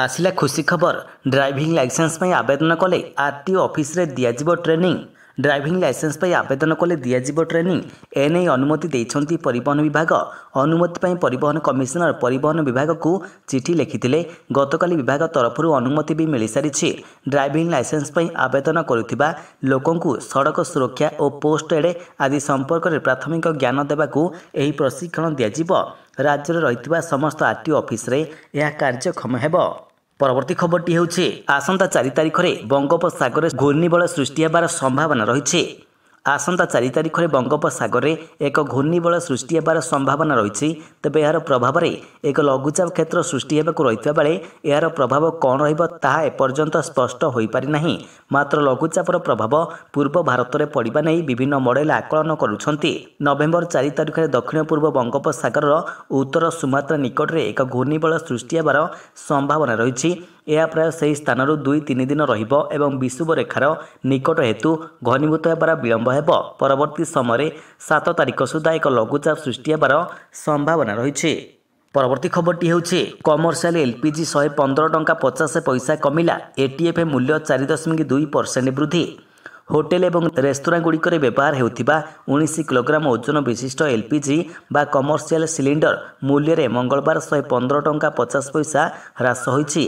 ଆସିଲା ଖୁସି ଖବର ଡ୍ରାଇଭିଂ ଲାଇସେନ୍ସ ପାଇଁ ଆବେଦନ କଲେ ଆରଟିଓ ଅଫିସରେ ଦିଆଯିବ ଟ୍ରେନିଂ ଡ୍ରାଇଭିଂ ଲାଇସେନ୍ସ ପାଇଁ ଆବେଦନ କଲେ ଦିଆଯିବ ଟ୍ରେନିଂ ଏନେଇ ଅନୁମତି ଦେଇଛନ୍ତି ପରିବହନ ବିଭାଗ ଅନୁମତି ପାଇଁ ପରିବହନ କମିଶନର ପରିବହନ ବିଭାଗକୁ ଚିଠି ଲେଖିଥିଲେ ଗତକାଲି ବିଭାଗ ତରଫରୁ ଅନୁମତି ବି ମିଳିସାରିଛି ଡ୍ରାଇଭିଂ ଲାଇସେନ୍ସ ପାଇଁ ଆବେଦନ କରୁଥିବା ଲୋକଙ୍କୁ ସଡ଼କ ସୁରକ୍ଷା ଓ ପୋଷ୍ଟ ଏଡ଼େ ଆଦି ସମ୍ପର୍କରେ ପ୍ରାଥମିକ ଜ୍ଞାନ ଦେବାକୁ ଏହି ପ୍ରଶିକ୍ଷଣ ଦିଆଯିବ ରାଜ୍ୟରେ ରହିଥିବା ସମସ୍ତ ଆର୍ଟିଓ ଅଫିସରେ ଏହା କାର୍ଯ୍ୟକ୍ଷମ ହେବ ପରବର୍ତ୍ତୀ ଖବରଟି ହେଉଛି ଆସନ୍ତା ଚାରି ତାରିଖରେ ବଙ୍ଗୋପସାଗରରେ ଘୂର୍ଣ୍ଣିବଳୟ ସୃଷ୍ଟି ହେବାର ସମ୍ଭାବନା ରହିଛି ଆସନ୍ତା ଚାରି ତାରିଖରେ ବଙ୍ଗୋପସାଗରରେ ଏକ ଘୂର୍ଣ୍ଣିବଳ ସୃଷ୍ଟି ହେବାର ସମ୍ଭାବନା ରହିଛି ତେବେ ଏହାର ପ୍ରଭାବରେ ଏକ ଲଘୁଚାପ କ୍ଷେତ୍ର ସୃଷ୍ଟି ହେବାକୁ ରହିଥିବା ବେଳେ ଏହାର ପ୍ରଭାବ କ'ଣ ରହିବ ତାହା ଏପର୍ଯ୍ୟନ୍ତ ସ୍ପଷ୍ଟ ହୋଇପାରିନାହିଁ ମାତ୍ର ଲଘୁଚାପର ପ୍ରଭାବ ପୂର୍ବ ଭାରତରେ ପଡ଼ିବା ନେଇ ବିଭିନ୍ନ ମଡେଲ ଆକଳନ କରୁଛନ୍ତି ନଭେମ୍ବର ଚାରି ତାରିଖରେ ଦକ୍ଷିଣ ପୂର୍ବ ବଙ୍ଗୋପସାଗରର ଉତ୍ତର ସୁମାତ୍ରା ନିକଟରେ ଏକ ଘୂର୍ଣ୍ଣିବଳ ସୃଷ୍ଟି ହେବାର ସମ୍ଭାବନା ରହିଛି ଏହା ପ୍ରାୟ ସେହି ସ୍ଥାନରୁ ଦୁଇ ତିନି ଦିନ ରହିବ ଏବଂ ବିଷୁବରେଖାର ନିକଟ ହେତୁ ଘନୀଭୂତ ହେବାର ବିଳମ୍ବ ହେବ ପରବର୍ତ୍ତୀ ସମୟରେ ସାତ ତାରିଖ ସୁଦ୍ଧା ଏକ ଲଘୁଚାପ ସୃଷ୍ଟି ହେବାର ସମ୍ଭାବନା ରହିଛି ପରବର୍ତ୍ତୀ ଖବରଟି ହେଉଛି କମର୍ସିଆଲ ଏଲ୍ ପି ଜି ଶହେ ପନ୍ଦର ଟଙ୍କା ପଚାଶ ପଇସା କମିଲା ଏଟିଏଫ୍ ମୂଲ୍ୟ ଚାରି ଦଶମିକ ଦୁଇ ପରସେଣ୍ଟ ବୃଦ୍ଧି ହୋଟେଲ ଏବଂ ରେସ୍ତୋରାଁଗୁଡ଼ିକରେ ବ୍ୟବହାର ହେଉଥିବା ଉଣେଇଶ କିଲୋଗ୍ରାମ ଓଜନ ବିଶିଷ୍ଟ ଏଲ୍ ପି ଜି ବା କମର୍ସିଆଲ ସିଲିଣ୍ଡର ମୂଲ୍ୟରେ ମଙ୍ଗଳବାର ଶହେ ପନ୍ଦର ଟଙ୍କା ପଚାଶ ପଇସା ହ୍ରାସ ହୋଇଛି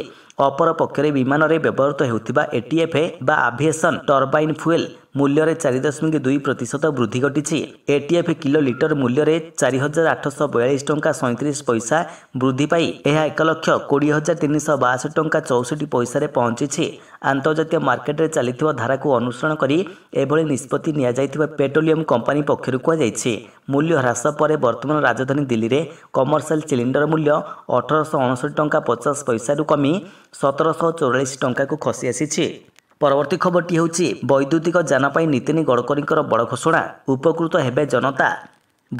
ଅପରପକ୍ଷରେ ବିମାନରେ ବ୍ୟବହୃତ ହେଉଥିବା ଏଟିଏଫ୍ଏ ବା ଆଭିଏସନ୍ ଟର୍ବାଇନ୍ ଫୁଏଲ୍ ମୂଲ୍ୟରେ ଚାରି ଦଶମିକ ଦୁଇ ପ୍ରତିଶତ ବୃଦ୍ଧି ଘଟିଛି ଏଟିଏଫ୍ କିଲୋ ଲିଟର ମୂଲ୍ୟରେ ଚାରି ହଜାର ଆଠଶହ ବୟାଳିଶ ଟଙ୍କା ସଇଁତିରିଶ ପଇସା ବୃଦ୍ଧି ପାଇ ଏହା ଏକ ଲକ୍ଷ କୋଡ଼ିଏ ହଜାର ତିନିଶହ ବାଷଠି ଟଙ୍କା ଚଉଷଠି ପଇସାରେ ପହଞ୍ଚିଛି ଆନ୍ତର୍ଜାତୀୟ ମାର୍କେଟରେ ଚାଲିଥିବା ଧାରାକୁ ଅନୁସରଣ କରି ଏଭଳି ନିଷ୍ପତ୍ତି ନିଆଯାଇଥିବା ପେଟ୍ରୋଲିୟମ୍ କମ୍ପାନୀ ପକ୍ଷରୁ କୁହାଯାଇଛି ମୂଲ୍ୟ ହ୍ରାସ ପରେ ବର୍ତ୍ତମାନ ରାଜଧାନୀ ଦିଲ୍ଲୀରେ କମର୍ସିଆଲ୍ ସିଲିଣ୍ଡର ମୂଲ୍ୟ ଅଠରଶହ ଅଣଷଠି ଟଙ୍କା ପଚାଶ ପଇସାରୁ କମି ସତରଶହ ଚଉରାଳିଶ ଟଙ୍କାକୁ ଖସି ଆସିଛି ପରବର୍ତ୍ତୀ ଖବରଟି ହେଉଛି ବୈଦ୍ୟୁତିକ ଯାନ ପାଇଁ ନୀତିନ ଗଡ଼କରୀଙ୍କର ବଡ଼ ଘୋଷଣା ଉପକୃତ ହେବେ ଜନତା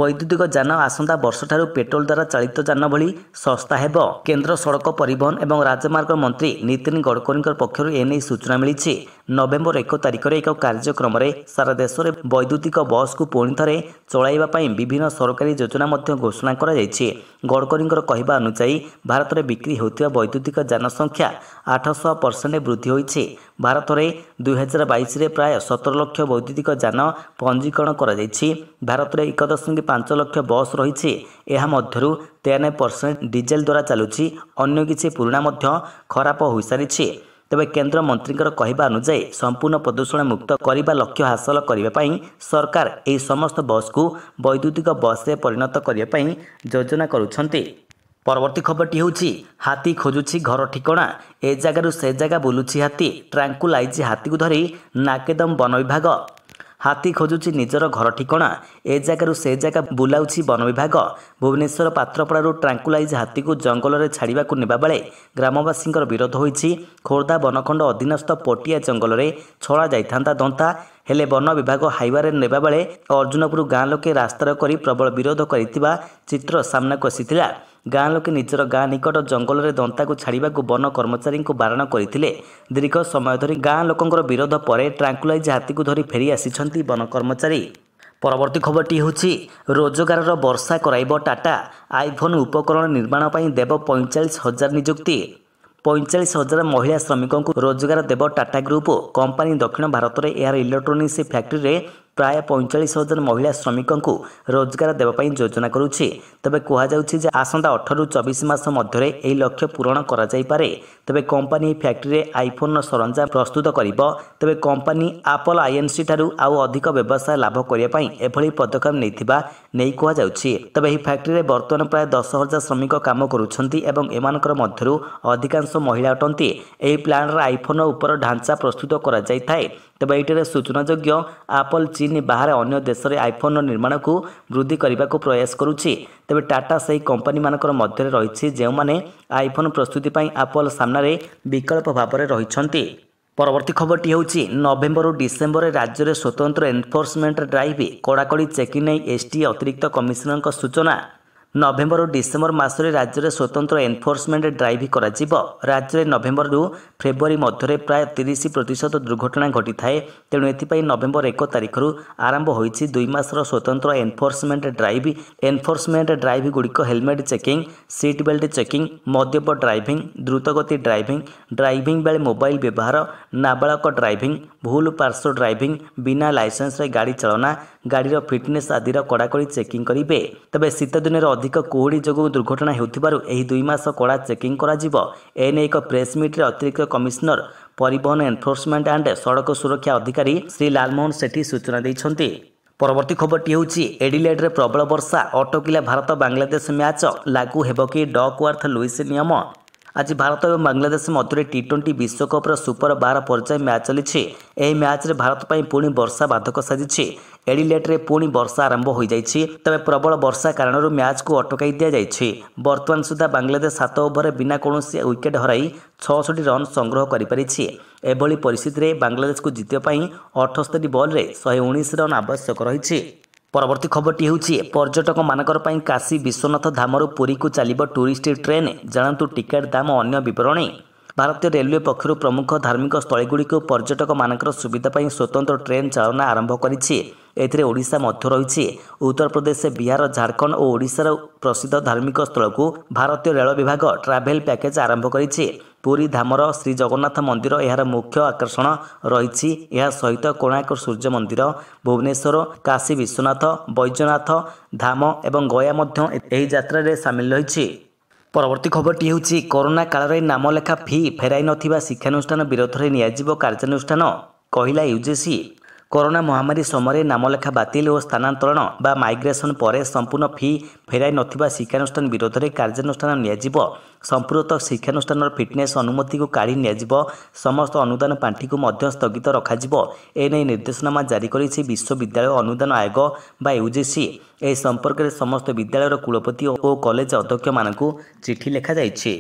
ବୈଦ୍ୟୁତିକ ଯାନ ଆସନ୍ତା ବର୍ଷଠାରୁ ପେଟ୍ରୋଲ ଦ୍ୱାରା ଚାଳିତ ଯାନ ଭଳି ଶସ୍ତା ହେବ କେନ୍ଦ୍ର ସଡ଼କ ପରିବହନ ଏବଂ ରାଜମାର୍ଗ ମନ୍ତ୍ରୀ ନୀତିନ ଗଡ଼କରୀଙ୍କ ପକ୍ଷରୁ ଏନେଇ ସୂଚନା ମିଳିଛି ନଭେମ୍ବର ଏକ ତାରିଖରେ ଏକ କାର୍ଯ୍ୟକ୍ରମରେ ସାରା ଦେଶରେ ବୈଦ୍ୟୁତିକ ବସ୍କୁ ପୁଣିଥରେ ଚଳାଇବା ପାଇଁ ବିଭିନ୍ନ ସରକାରୀ ଯୋଜନା ମଧ୍ୟ ଘୋଷଣା କରାଯାଇଛି ଗଡ଼କରୀଙ୍କର କହିବା ଅନୁଯାୟୀ ଭାରତରେ ବିକ୍ରି ହେଉଥିବା ବୈଦ୍ୟୁତିକ ଯାନ ସଂଖ୍ୟା ଆଠଶହ ପରସେଣ୍ଟ ବୃଦ୍ଧି ହୋଇଛି ଭାରତରେ ଦୁଇହଜାର ବାଇଶରେ ପ୍ରାୟ ସତର ଲକ୍ଷ ବୈଦ୍ୟୁତିକ ଯାନ ପଞ୍ଜୀକରଣ କରାଯାଇଛି ଭାରତରେ ଏକ ଦଶମିକ ପାଞ୍ଚ ଲକ୍ଷ ବସ୍ ରହିଛି ଏହା ମଧ୍ୟରୁ ତେୟାନବେ ପରସେଣ୍ଟ ଡିଜେଲ ଦ୍ୱାରା ଚାଲୁଛି ଅନ୍ୟ କିଛି ପୁରୁଣା ମଧ୍ୟ ଖରାପ ହୋଇସାରିଛି ତେବେ କେନ୍ଦ୍ରମନ୍ତ୍ରୀଙ୍କର କହିବା ଅନୁଯାୟୀ ସମ୍ପୂର୍ଣ୍ଣ ପ୍ରଦୂଷଣ ମୁକ୍ତ କରିବା ଲକ୍ଷ୍ୟ ହାସଲ କରିବା ପାଇଁ ସରକାର ଏହି ସମସ୍ତ ବସ୍କୁ ବୈଦ୍ୟୁତିକ ବସ୍ରେ ପରିଣତ କରିବା ପାଇଁ ଯୋଜନା କରୁଛନ୍ତି ପରବର୍ତ୍ତୀ ଖବରଟି ହେଉଛି ହାତୀ ଖୋଜୁଛି ଘର ଠିକଣା ଏ ଜାଗାରୁ ସେ ଜାଗା ବୁଲୁଛି ହାତୀ ଟ୍ରାଙ୍କୁଲାଇଜ୍ ହାତୀକୁ ଧରି ନାକେଦମ୍ ବନ ବିଭାଗ ହାତୀ ଖୋଜୁଛି ନିଜର ଘର ଠିକଣା ଏ ଜାଗାରୁ ସେ ଜାଗା ବୁଲାଉଛି ବନ ବିଭାଗ ଭୁବନେଶ୍ୱର ପାତ୍ରପଡ଼ାରୁ ଟ୍ରାଙ୍କୁଲାଇଜ୍ ହାତୀକୁ ଜଙ୍ଗଲରେ ଛାଡ଼ିବାକୁ ନେବାବେଳେ ଗ୍ରାମବାସୀଙ୍କର ବିରୋଧ ହୋଇଛି ଖୋର୍ଦ୍ଧା ବନଖଣ୍ଡ ଅଧୀନସ୍ଥ ପଟିଆ ଜଙ୍ଗଲରେ ଛଡ଼ା ଯାଇଥାନ୍ତା ଦନ୍ତା ହେଲେ ବନ ବିଭାଗ ହାଇୱାରେ ନେବାବେଳେ ଅର୍ଜୁନପୁର ଗାଁ ଲୋକେ ରାସ୍ତାର କରି ପ୍ରବଳ ବିରୋଧ କରିଥିବା ଚିତ୍ର ସାମ୍ନାକୁ ଆସିଥିଲା ଗାଁ ଲୋକେ ନିଜର ଗାଁ ନିକଟ ଜଙ୍ଗଲରେ ଦନ୍ତାକୁ ଛାଡ଼ିବାକୁ ବନ କର୍ମଚାରୀଙ୍କୁ ବାରଣ କରିଥିଲେ ଦୀର୍ଘ ସମୟ ଧରି ଗାଁ ଲୋକଙ୍କର ବିରୋଧ ପରେ ଟ୍ରାଙ୍କୁଲାଇଜ୍ ହାତୀକୁ ଧରି ଫେରି ଆସିଛନ୍ତି ବନ କର୍ମଚାରୀ ପରବର୍ତ୍ତୀ ଖବରଟି ହେଉଛି ରୋଜଗାରର ବର୍ଷା କରାଇବ ଟାଟା ଆଇଫୋନ୍ ଉପକରଣ ନିର୍ମାଣ ପାଇଁ ଦେବ ପଇଁଚାଳିଶ ହଜାର ନିଯୁକ୍ତି ପଇଁଚାଳିଶ ହଜାର ମହିଳା ଶ୍ରମିକଙ୍କୁ ରୋଜଗାର ଦେବ ଟାଟା ଗ୍ରୁପ୍ କମ୍ପାନୀ ଦକ୍ଷିଣ ଭାରତରେ ଏହାର ଇଲେକ୍ଟ୍ରୋନିକ୍ସ ଫ୍ୟାକ୍ଟ୍ରିରେ ପ୍ରାୟ ପଇଁଚାଳିଶ ହଜାର ମହିଳା ଶ୍ରମିକଙ୍କୁ ରୋଜଗାର ଦେବା ପାଇଁ ଯୋଜନା କରୁଛି ତେବେ କୁହାଯାଉଛି ଯେ ଆସନ୍ତା ଅଠରରୁ ଚବିଶ ମାସ ମଧ୍ୟରେ ଏହି ଲକ୍ଷ୍ୟ ପୂରଣ କରାଯାଇପାରେ ତେବେ କମ୍ପାନୀ ଏହି ଫ୍ୟାକ୍ଟ୍ରିରେ ଆଇଫୋନ୍ର ସରଞ୍ଜାମ ପ୍ରସ୍ତୁତ କରିବ ତେବେ କମ୍ପାନୀ ଆପଲ୍ ଆଇଏନ୍ସି ଠାରୁ ଆଉ ଅଧିକ ବ୍ୟବସାୟ ଲାଭ କରିବା ପାଇଁ ଏଭଳି ପଦକ୍ଷେପ ନେଇଥିବା ନେଇ କୁହାଯାଉଛି ତେବେ ଏହି ଫ୍ୟାକ୍ଟ୍ରିରେ ବର୍ତ୍ତମାନ ପ୍ରାୟ ଦଶ ହଜାର ଶ୍ରମିକ କାମ କରୁଛନ୍ତି ଏବଂ ଏମାନଙ୍କର ମଧ୍ୟରୁ ଅଧିକାଂଶ ମହିଳା ଅଟନ୍ତି ଏହି ପ୍ଲାଣ୍ଟର ଆଇଫୋନ୍ ଉପର ଢାଞ୍ଚା ପ୍ରସ୍ତୁତ କରାଯାଇଥାଏ ତେବେ ଏଇଠାରେ ସୂଚନାଯୋଗ୍ୟ ଆପଲ୍ ଚି ଚୀନ ବାହାରେ ଅନ୍ୟ ଦେଶରେ ଆଇଫୋନ୍ର ନିର୍ମାଣକୁ ବୃଦ୍ଧି କରିବାକୁ ପ୍ରୟାସ କରୁଛି ତେବେ ଟାଟା ସେହି କମ୍ପାନୀମାନଙ୍କର ମଧ୍ୟରେ ରହିଛି ଯେଉଁମାନେ ଆଇଫୋନ୍ ପ୍ରସ୍ତୁତି ପାଇଁ ଆପଲ୍ ସାମ୍ନାରେ ବିକଳ୍ପ ଭାବରେ ରହିଛନ୍ତି ପରବର୍ତ୍ତୀ ଖବରଟି ହେଉଛି ନଭେମ୍ବରରୁ ଡିସେମ୍ବରରେ ରାଜ୍ୟରେ ସ୍ୱତନ୍ତ୍ର ଏନ୍ଫୋର୍ସମେଣ୍ଟ ଡ୍ରାଇଭ୍ କଡ଼ାକଡ଼ି ଚେକିଂ ନେଇ ଏସ୍ଟି ଅତିରିକ୍ତ କମିଶନରଙ୍କ ସୂଚନା ନଭେମ୍ବରରୁ ଡିସେମ୍ବର ମାସରେ ରାଜ୍ୟରେ ସ୍ୱତନ୍ତ୍ର ଏନ୍ଫୋର୍ସମେଣ୍ଟ ଡ୍ରାଇଭ୍ କରାଯିବ ରାଜ୍ୟରେ ନଭେମ୍ବରରୁ ଫେବୃଆରୀ ମଧ୍ୟରେ ପ୍ରାୟ ତିରିଶ ପ୍ରତିଶତ ଦୁର୍ଘଟଣା ଘଟିଥାଏ ତେଣୁ ଏଥିପାଇଁ ନଭେମ୍ବର ଏକ ତାରିଖରୁ ଆରମ୍ଭ ହୋଇଛି ଦୁଇ ମାସର ସ୍ୱତନ୍ତ୍ର ଏନ୍ଫୋର୍ସମେଣ୍ଟ ଡ୍ରାଇଭ୍ ଏନ୍ଫୋର୍ସମେଣ୍ଟ ଡ୍ରାଇଭ୍ଗୁଡ଼ିକ helmet checking seat belt checking ମଦ୍ୟପ ଡ୍ରାଇଭିଂ ଦ୍ରୁତଗତି ଡ୍ରାଇଭିଂ ଡ୍ରାଇଭିଂ ବେଳେ ମୋବାଇଲ ବ୍ୟବହାର ନାବାଳକ ଡ୍ରାଇଭିଂ ଭୁଲ ପାର୍ଶ୍ୱ ଡ୍ରାଇଭିଂ ବିନା ଲାଇସେନ୍ସରେ ଗାଡ଼ି ଚାଳନା ଗାଡ଼ିର ଫିଟନେସ୍ ଆଦିର କଡ଼ାକଡ଼ି ଚେକିଂ କରିବେ ତେବେ ଶୀତଦିନରେ ଅଧିକ କୁହୁଡ଼ି ଯୋଗୁଁ ଦୁର୍ଘଟଣା ହେଉଥିବାରୁ ଏହି ଦୁଇ ମାସ କଡ଼ା ଚେକିଂ କରାଯିବ ଏ ନେଇ ଏକ ପ୍ରେସ୍ ମିଟ୍ରେ ଅତିରିକ୍ତ କମିଶନର ପରିବହନ ଏନ୍ଫୋର୍ସମେଣ୍ଟ ଆଣ୍ଡ ସଡ଼କ ସୁରକ୍ଷା ଅଧିକାରୀ ଶ୍ରୀ ଲାଲମୋହନ ସେଠୀ ସୂଚନା ଦେଇଛନ୍ତି ପରବର୍ତ୍ତୀ ଖବରଟି ହେଉଛି ଏଡିଲେଡ୍ରେ ପ୍ରବଳ ବର୍ଷା ଅଟକିଲା ଭାରତ ବାଂଲାଦେଶ ମ୍ୟାଚ୍ ଲାଗୁ ହେବ କି ଡକ୍ ୱାର୍ଥ ଲୁଇସ୍ ନିୟମ ଆଜି ଭାରତ ଏବଂ ବାଂଲାଦେଶ ମଧ୍ୟରେ ଟି ଟ୍ୱେଣ୍ଟି ବିଶ୍ୱକପ୍ର ସୁପର ବାର ପର୍ଯ୍ୟାୟ ମ୍ୟାଚ୍ ଚାଲିଛି ଏହି ମ୍ୟାଚ୍ରେ ଭାରତ ପାଇଁ ପୁଣି ବର୍ଷା ବାଧକ ସାଜିଛି ଏଡିଲେଟ୍ରେ ପୁଣି ବର୍ଷା ଆରମ୍ଭ ହୋଇଯାଇଛି ତେବେ ପ୍ରବଳ ବର୍ଷା କାରଣରୁ ମ୍ୟାଚ୍କୁ ଅଟକାଇ ଦିଆଯାଇଛି ବର୍ତ୍ତମାନ ସୁଦ୍ଧା ବାଂଲାଦେଶ ସାତ ଓଭର୍ରେ ବିନା କୌଣସି ୱିକେଟ୍ ହରାଇ ଛଅଷଠି ରନ୍ ସଂଗ୍ରହ କରିପାରିଛି ଏଭଳି ପରିସ୍ଥିତିରେ ବାଂଲାଦେଶକୁ ଜିତିବା ପାଇଁ ଅଠସ୍ତରୀ ବଲ୍ରେ ଶହେ ଉଣେଇଶ ରନ୍ ଆବଶ୍ୟକ ରହିଛି ପରବର୍ତ୍ତୀ ଖବରଟି ହେଉଛି ପର୍ଯ୍ୟଟକମାନଙ୍କର ପାଇଁ କାଶୀ ବିଶ୍ୱନାଥ ଧାମରୁ ପୁରୀକୁ ଚାଲିବ ଟୁରିଷ୍ଟ ଟ୍ରେନ୍ ଜାଣନ୍ତୁ ଟିକେଟ୍ ଦାମ ଅନ୍ୟ ବିବରଣୀ ଭାରତୀୟ ରେଲୱେ ପକ୍ଷରୁ ପ୍ରମୁଖ ଧାର୍ମିକ ସ୍ଥଳୀଗୁଡ଼ିକୁ ପର୍ଯ୍ୟଟକମାନଙ୍କର ସୁବିଧା ପାଇଁ ସ୍ୱତନ୍ତ୍ର ଟ୍ରେନ୍ ଚାଳନା ଆରମ୍ଭ କରିଛି ଏଥିରେ ଓଡ଼ିଶା ମଧ୍ୟ ରହିଛି ଉତ୍ତରପ୍ରଦେଶ ବିହାର ଝାଡ଼ଖଣ୍ଡ ଓ ଓଡ଼ିଶାର ପ୍ରସିଦ୍ଧ ଧାର୍ମିକ ସ୍ଥଳକୁ ଭାରତୀୟ ରେଳ ବିଭାଗ ଟ୍ରାଭେଲ୍ ପ୍ୟାକେଜ୍ ଆରମ୍ଭ କରିଛି ପୁରୀ ଧାମର ଶ୍ରୀ ଜଗନ୍ନାଥ ମନ୍ଦିର ଏହାର ମୁଖ୍ୟ ଆକର୍ଷଣ ରହିଛି ଏହା ସହିତ କୋଣାର୍କ ସୂର୍ଯ୍ୟ ମନ୍ଦିର ଭୁବନେଶ୍ୱର କାଶୀ ବିଶ୍ୱନାଥ ବୈଜନାଥ ଧାମ ଏବଂ ଗୟା ମଧ୍ୟ ଏହି ଯାତ୍ରାରେ ସାମିଲ ରହିଛି ପରବର୍ତ୍ତୀ ଖବରଟି ହେଉଛି କରୋନା କାଳରେ ନାମଲେଖା ଫି ଫେରାଇ ନଥିବା ଶିକ୍ଷାନୁଷ୍ଠାନ ବିରୋଧରେ ନିଆଯିବ କାର୍ଯ୍ୟାନୁଷ୍ଠାନ କହିଲା ୟୁଜିସି କରୋନା ମହାମାରୀ ସମୟରେ ନାମଲେଖା ବାତିଲ ଓ ସ୍ଥାନାନ୍ତରଣ ବା ମାଇଗ୍ରେସନ ପରେ ସମ୍ପୂର୍ଣ୍ଣ ଫି ଫେରାଇ ନଥିବା ଶିକ୍ଷାନୁଷ୍ଠାନ ବିରୋଧରେ କାର୍ଯ୍ୟାନୁଷ୍ଠାନ ନିଆଯିବ ସମ୍ପୃକ୍ତ ଶିକ୍ଷାନୁଷ୍ଠାନର ଫିଟନେସ୍ ଅନୁମତିକୁ କାଢ଼ି ନିଆଯିବ ସମସ୍ତ ଅନୁଦାନ ପାଣ୍ଠିକୁ ମଧ୍ୟ ସ୍ଥଗିତ ରଖାଯିବ ଏ ନେଇ ନିର୍ଦ୍ଦେଶନାମା ଜାରି କରିଛି ବିଶ୍ୱବିଦ୍ୟାଳୟ ଅନୁଦାନ ଆୟୋଗ ବା ୟୁଜିସି ଏହି ସମ୍ପର୍କରେ ସମସ୍ତ ବିଦ୍ୟାଳୟର କୁଳପତି ଓ କଲେଜ ଅଧ୍ୟକ୍ଷମାନଙ୍କୁ ଚିଠି ଲେଖାଯାଇଛି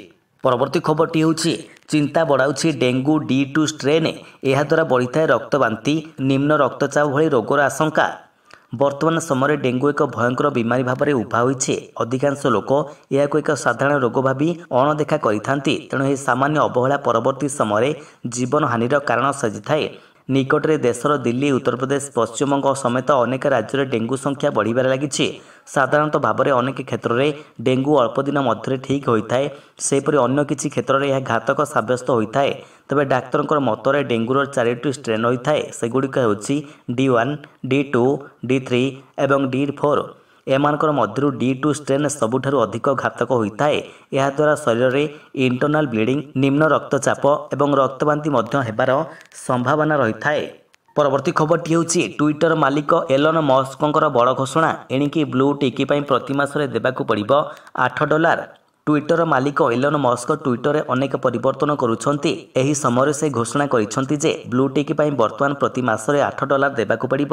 ପରବର୍ତ୍ତୀ ଖବରଟି ହେଉଛି ଚିନ୍ତା ବଢ଼ାଉଛି ଡେଙ୍ଗୁ ଡି ଟୁ ଷ୍ଟ୍ରେନ୍ ଏହାଦ୍ୱାରା ବଢ଼ିଥାଏ ରକ୍ତବାନ୍ତି ନିମ୍ନ ରକ୍ତଚାପ ଭଳି ରୋଗର ଆଶଙ୍କା ବର୍ତ୍ତମାନ ସମୟରେ ଡେଙ୍ଗୁ ଏକ ଭୟଙ୍କର ବିମାରୀ ଭାବରେ ଉଭା ହୋଇଛି ଅଧିକାଂଶ ଲୋକ ଏହାକୁ ଏକ ସାଧାରଣ ରୋଗ ଭାବି ଅଣଦେଖା କରିଥାନ୍ତି ତେଣୁ ଏହି ସାମାନ୍ୟ ଅବହେଳା ପରବର୍ତ୍ତୀ ସମୟରେ ଜୀବନହାନିର କାରଣ ସାଜିଥାଏ ନିକଟରେ ଦେଶର ଦିଲ୍ଲୀ ଉତ୍ତରପ୍ରଦେଶ ପଶ୍ଚିମବଙ୍ଗ ସମେତ ଅନେକ ରାଜ୍ୟରେ ଡେଙ୍ଗୁ ସଂଖ୍ୟା ବଢ଼ିବାରେ ଲାଗିଛି ସାଧାରଣତଃ ଭାବରେ ଅନେକ କ୍ଷେତ୍ରରେ ଡେଙ୍ଗୁ ଅଳ୍ପ ଦିନ ମଧ୍ୟରେ ଠିକ୍ ହୋଇଥାଏ ସେହିପରି ଅନ୍ୟ କିଛି କ୍ଷେତ୍ରରେ ଏହା ଘାତକ ସାବ୍ୟସ୍ତ ହୋଇଥାଏ ତେବେ ଡାକ୍ତରଙ୍କର ମତରେ ଡେଙ୍ଗୁର ଚାରିଟି ଷ୍ଟ୍ରେନ୍ ହୋଇଥାଏ ସେଗୁଡ଼ିକ ହେଉଛି D one D two D three ଏବଂ ଡି ଫୋର୍ ଏମାନଙ୍କର ମଧ୍ୟରୁ ଡି ଟୁ ଷ୍ଟ୍ରେନ୍ ସବୁଠାରୁ ଅଧିକ ଘାତକ ହୋଇଥାଏ ଏହାଦ୍ୱାରା ଶରୀରରେ ଇଣ୍ଟରନାଲ୍ ବ୍ଲିଡ଼ିଂ ନିମ୍ନ ରକ୍ତଚାପ ଏବଂ ରକ୍ତବାନ୍ତି ମଧ୍ୟ ହେବାର ସମ୍ଭାବନା ରହିଥାଏ ପରବର୍ତ୍ତୀ ଖବରଟି ହେଉଛି ଟ୍ୱିଟର ମାଲିକ ଏଲନ ମସ୍କଙ୍କର ବଡ଼ ଘୋଷଣା ଏଣିକି ବ୍ଲୁ ଟିକି ପାଇଁ ପ୍ରତିମାସରେ ଦେବାକୁ ପଡ଼ିବ ଆଠ ଡଲାର ଟ୍ୱିଟର ମାଲିକ ଇଲନ ମସ୍କ ଟ୍ୱିଟରରେ ଅନେକ ପରିବର୍ତ୍ତନ କରୁଛନ୍ତି ଏହି ସମୟରେ ସେ ଘୋଷଣା କରିଛନ୍ତି ଯେ ବ୍ଲୁ ଟିକ୍ ପାଇଁ ବର୍ତ୍ତମାନ ପ୍ରତି ମାସରେ ଆଠ ଡଲାର ଦେବାକୁ ପଡ଼ିବ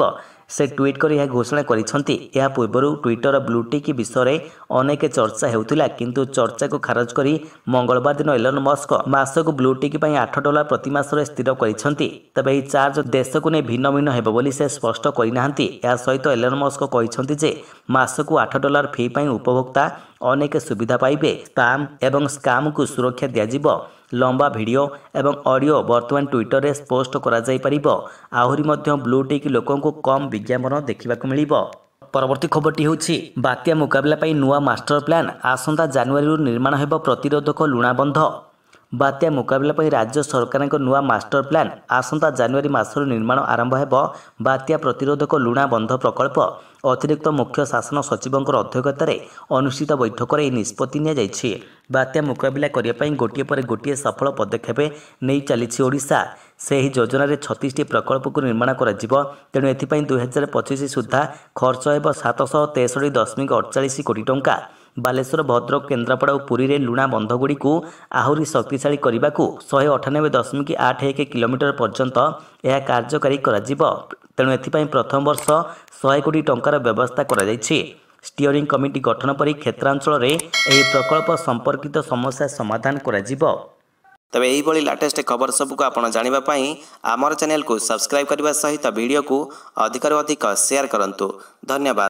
ସେ ଟ୍ୱିଟ୍ କରି ଏହା ଘୋଷଣା କରିଛନ୍ତି ଏହା ପୂର୍ବରୁ ଟ୍ୱିଟର ବ୍ଲୁଟିକ୍ ବିଷୟରେ ଅନେକ ଚର୍ଚ୍ଚା ହେଉଥିଲା କିନ୍ତୁ ଚର୍ଚ୍ଚାକୁ ଖାରଜ କରି ମଙ୍ଗଳବାର ଦିନ ଏଲନ୍ ମସ୍କ ମାସକୁ ବ୍ଲୁଟିକ୍ ପାଇଁ ଆଠ ଡଲାର ପ୍ରତି ମାସରେ ସ୍ଥିର କରିଛନ୍ତି ତେବେ ଏହି ଚାର୍ଜ ଦେଶକୁ ନେଇ ଭିନ୍ନ ଭିନ୍ନ ହେବ ବୋଲି ସେ ସ୍ପଷ୍ଟ କରିନାହାନ୍ତି ଏହା ସହିତ ଏଲନ୍ ମସ୍କ କହିଛନ୍ତି ଯେ ମାସକୁ ଆଠ ଡଲାର ଫି ପାଇଁ ଉପଭୋକ୍ତା ଅନେକ ସୁବିଧା ପାଇବେ ସ୍ପାମ୍ ଏବଂ ସ୍କାମ୍କୁ ସୁରକ୍ଷା ଦିଆଯିବ লম্বা ভিଡ଼ିଓ ଏବଂ ଅଡ଼ିଓ ବର୍ତ୍ତମାନ ଟ୍ୱିଟରରେ ପୋଷ୍ଟ କରାଯାଇପାରିବ ଆହୁରି ମଧ୍ୟ ବ୍ଲୁଟିକ୍ ଲୋକଙ୍କୁ କମ୍ ବିଜ୍ଞାପନ ଦେଖିବାକୁ ମିଳିବ ପରବର୍ତ୍ତୀ ଖବରଟି ହେଉଛି ବାତ୍ୟା ମୁକାବିଲା ପାଇଁ ନୂଆ ମାଷ୍ଟର ପ୍ଲାନ୍ ଆସନ୍ତା ଜାନୁଆରୀରୁ ନିର୍ମାଣ ହେବ ପ୍ରତିରୋଧକ ଲୁଣାବନ୍ଧ ବାତ୍ୟା ମୁକାବିଲା ପାଇଁ ରାଜ୍ୟ ସରକାରଙ୍କ ନୂଆ ମାଷ୍ଟର ପ୍ଲାନ୍ ଆସନ୍ତା ଜାନୁଆରୀ ମାସରୁ ନିର୍ମାଣ ଆରମ୍ଭ ହେବ ବାତ୍ୟା ପ୍ରତିରୋଧକ ଲୁଣାବନ୍ଧ ପ୍ରକଳ୍ପ ଅତିରିକ୍ତ ମୁଖ୍ୟ ଶାସନ ସଚିବଙ୍କର ଅଧ୍ୟକ୍ଷତାରେ ଅନୁଷ୍ଠିତ ବୈଠକରେ ଏହି ନିଷ୍ପତ୍ତି ନିଆଯାଇଛି ବାତ୍ୟା ମୁକାବିଲା କରିବା ପାଇଁ ଗୋଟିଏ ପରେ ଗୋଟିଏ ସଫଳ ପଦକ୍ଷେପ ନେଇ ଚାଲିଛି ଓଡ଼ିଶା ସେହି ଯୋଜନାରେ ଛତିଶଟି ପ୍ରକଳ୍ପକୁ ନିର୍ମାଣ କରାଯିବ ତେଣୁ ଏଥିପାଇଁ ଦୁଇହଜାର ପଚିଶ ସୁଦ୍ଧା ଖର୍ଚ୍ଚ ହେବ ସାତଶହ ତେଷଠି ଦଶମିକ ଅଠଚାଳିଶ କୋଟି ଟଙ୍କା ବାଲେଶ୍ୱର ଭଦ୍ରକ କେନ୍ଦ୍ରାପଡ଼ା ଓ ପୁରୀରେ ଲୁଣା ବନ୍ଧଗୁଡ଼ିକୁ ଆହୁରି ଶକ୍ତିଶାଳୀ କରିବାକୁ ଶହେ ଅଠାନବେ ଦଶମିକ ଆଠ ଏକ କିଲୋମିଟର ପର୍ଯ୍ୟନ୍ତ ଏହା କାର୍ଯ୍ୟକାରୀ କରାଯିବ ତେଣୁ ଏଥିପାଇଁ ପ୍ରଥମ ବର୍ଷ ଶହେ କୋଟି ଟଙ୍କାର ବ୍ୟବସ୍ଥା କରାଯାଇଛି ଷ୍ଟିଅରିଂ କମିଟି ଗଠନ ପରି କ୍ଷେତ୍ରାଞ୍ଚଳରେ ଏହି ପ୍ରକଳ୍ପ ସମ୍ପର୍କିତ ସମସ୍ୟା ସମାଧାନ କରାଯିବ ତେବେ ଏହିଭଳି ଲାଟେଷ୍ଟ ଖବର ସବୁକୁ ଆପଣ ଜାଣିବା ପାଇଁ ଆମର ଚ୍ୟାନେଲକୁ ସବସ୍କ୍ରାଇବ୍ କରିବା ସହିତ ଭିଡ଼ିଓକୁ ଅଧିକରୁ ଅଧିକ ସେୟାର କରନ୍ତୁ ଧନ୍ୟବାଦ